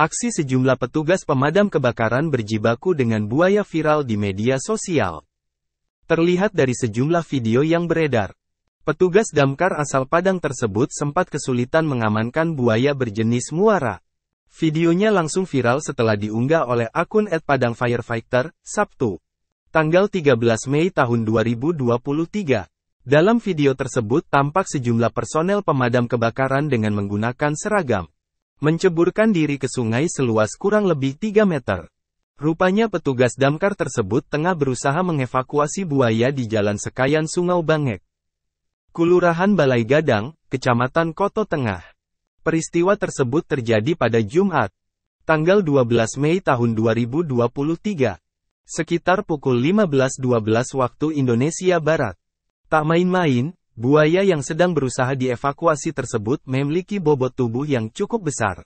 Aksi sejumlah petugas pemadam kebakaran berjibaku dengan buaya viral di media sosial. Terlihat dari sejumlah video yang beredar. Petugas damkar asal Padang tersebut sempat kesulitan mengamankan buaya berjenis muara. Videonya langsung viral setelah diunggah oleh akun @padangfirefighter Sabtu, tanggal 13 Mei tahun 2023. Dalam video tersebut tampak sejumlah personel pemadam kebakaran dengan menggunakan seragam menceburkan diri ke sungai seluas kurang lebih 3 meter. Rupanya petugas damkar tersebut tengah berusaha mengevakuasi buaya di jalan Sekayan Sungau Bangek. Kelurahan Balai Gadang, Kecamatan Koto Tengah. Peristiwa tersebut terjadi pada Jumat, tanggal 12 Mei tahun 2023, sekitar pukul 15.12 waktu Indonesia Barat. Tak main-main, Buaya yang sedang berusaha dievakuasi tersebut memiliki bobot tubuh yang cukup besar.